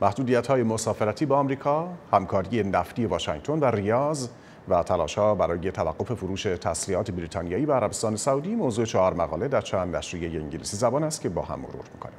محدودیت های مسافرتی با آمریکا، همکاری نفتی واشنگتن و ریاض و ها برای توقف فروش تسلیحات بریتانیایی به عربستان سعودی موضوع چهار مقاله در چند نشریه انگلیسی زبان است که با هم مرور میکنیم.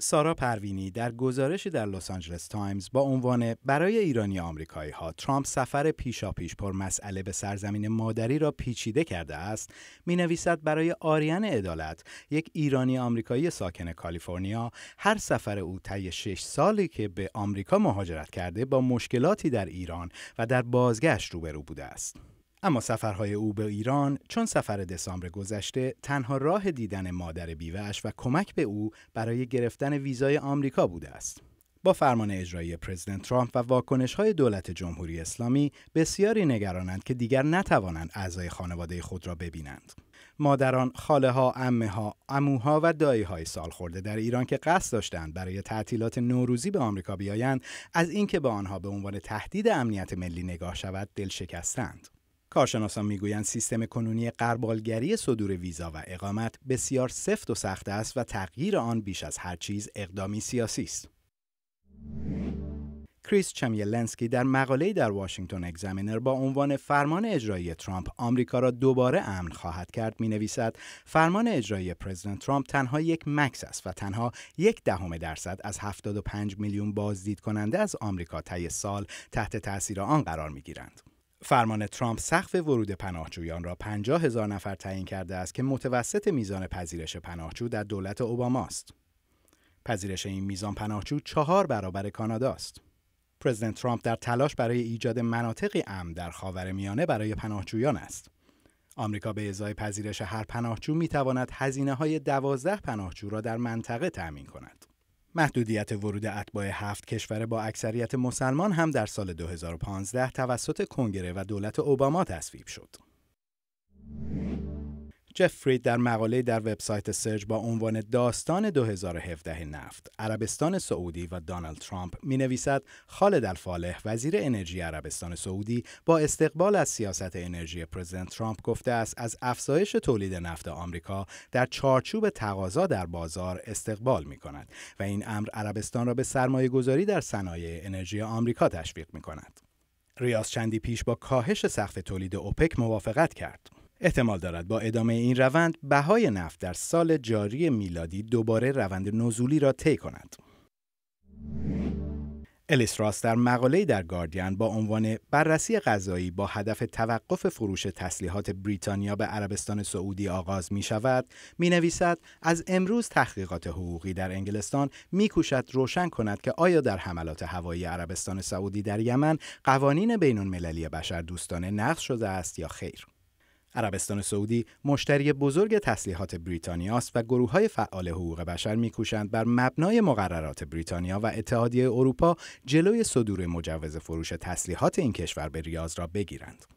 سارا پروینی در گزارشی در لس آنجلس تایمز با عنوان برای ایرانی آمریکایی ها ترامپ سفر پیشاپیش پر مسئله به سرزمین مادری را پیچیده کرده است می نویسد برای آریان عدالت یک ایرانی آمریکایی ساکن کالیفرنیا هر سفر او طی شش سالی که به آمریکا مهاجرت کرده با مشکلاتی در ایران و در بازگشت روبرو بوده است اما سفرهای او به ایران چون سفر دسامبر گذشته تنها راه دیدن مادر بیوهش و کمک به او برای گرفتن ویزای آمریکا بوده است. با فرمان اجرایی پرزیدنت ترامپ و واکنش های دولت جمهوری اسلامی بسیاری نگرانند که دیگر نتوانند اعضای خانواده خود را ببینند. مادران، خاله ها، امه ها، اموها و دایی های سال خورده در ایران که قصد داشتند برای تعطیلات نوروزی به آمریکا بیایند از اینکه به آنها به عنوان تهدید امنیت ملی نگاه شود دل شکستند. کارشناسان میگویند سیستم کنونی قربالگری صدور ویزا و اقامت بسیار سفت و سخت است و تغییر آن بیش از هر چیز اقدامی سیاسی است. کریس چمیلنسکی در مقاله در واشنگتن اگزامینر با عنوان فرمان اجرایی ترامپ آمریکا را دوباره امن خواهد کرد می نویسد فرمان اجرایی پرزیدنت ترامپ تنها یک مکس است و تنها یک دهم درصد از 75 میلیون بازدید کننده از آمریکا طی سال تحت تاثیر آن قرار می گیرند. فرمان ترامپ سقف ورود پناهجویان را 50 هزار نفر تعیین کرده است که متوسط میزان پذیرش پناهجو در دولت اوباما است. پذیرش این میزان پناهجو چهار برابر کانادا است. پرزیدنت ترامپ در تلاش برای ایجاد مناطقی امن در خاورمیانه برای پناهجویان است. آمریکا به ازای پذیرش هر پناهجو می تواند هزینه های دوازده پناهجو را در منطقه تأمین کند. محدودیت ورود اتباع هفت کشور با اکثریت مسلمان هم در سال 2015 توسط کنگره و دولت اوباما تصویب شد. جفرید در مقاله در وبسایت سرچ با عنوان داستان 2017 نفت عربستان سعودی و دانالد ترامپ می نویسد خالد الفالح وزیر انرژی عربستان سعودی با استقبال از سیاست انرژی پرزیدنت ترامپ گفته است از افزایش تولید نفت آمریکا در چارچوب تقاضا در بازار استقبال می کند و این امر عربستان را به سرمایه گذاری در صنایع انرژی آمریکا تشویق می کند. ریاض چندی پیش با کاهش سقف تولید اوپک موافقت کرد احتمال دارد با ادامه این روند بهای نفت در سال جاری میلادی دوباره روند نزولی را طی کند. الیس راست در مقاله‌ای در گاردین با عنوان بررسی غذایی با هدف توقف فروش تسلیحات بریتانیا به عربستان سعودی آغاز می شود می نویسد از امروز تحقیقات حقوقی در انگلستان می کوشد روشن کند که آیا در حملات هوایی عربستان سعودی در یمن قوانین بین المللی بشر دوستانه نقض شده است یا خیر. عربستان سعودی مشتری بزرگ تسلیحات بریتانیا است و گروه های فعال حقوق بشر میکوشند بر مبنای مقررات بریتانیا و اتحادیه اروپا جلوی صدور مجوز فروش تسلیحات این کشور به ریاض را بگیرند.